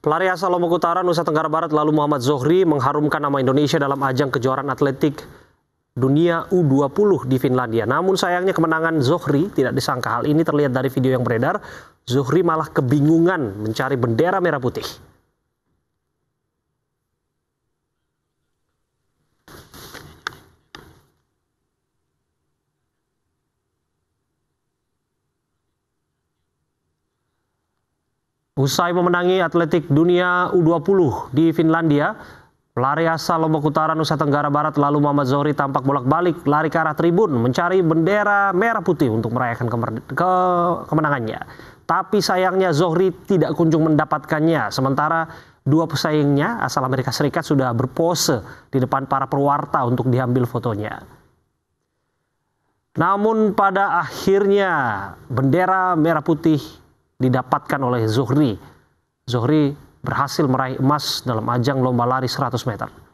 Pelari asal Lombok Utara, Nusa Tenggara Barat lalu Muhammad Zohri mengharumkan nama Indonesia dalam ajang kejuaraan atletik dunia U20 di Finlandia. Namun sayangnya kemenangan Zohri tidak disangka. Hal ini terlihat dari video yang beredar. Zohri malah kebingungan mencari bendera merah putih. Usai memenangi atletik dunia U20 di Finlandia, pelari asal Lombok Utara Nusa Tenggara Barat lalu Muhammad Zohri tampak bolak-balik lari ke arah tribun mencari bendera merah putih untuk merayakan ke kemenangannya. Tapi sayangnya Zohri tidak kunjung mendapatkannya. Sementara dua pesaingnya asal Amerika Serikat sudah berpose di depan para perwarta untuk diambil fotonya. Namun pada akhirnya bendera merah putih didapatkan oleh Zuhri. Zuhri berhasil meraih emas dalam ajang lomba lari 100 meter.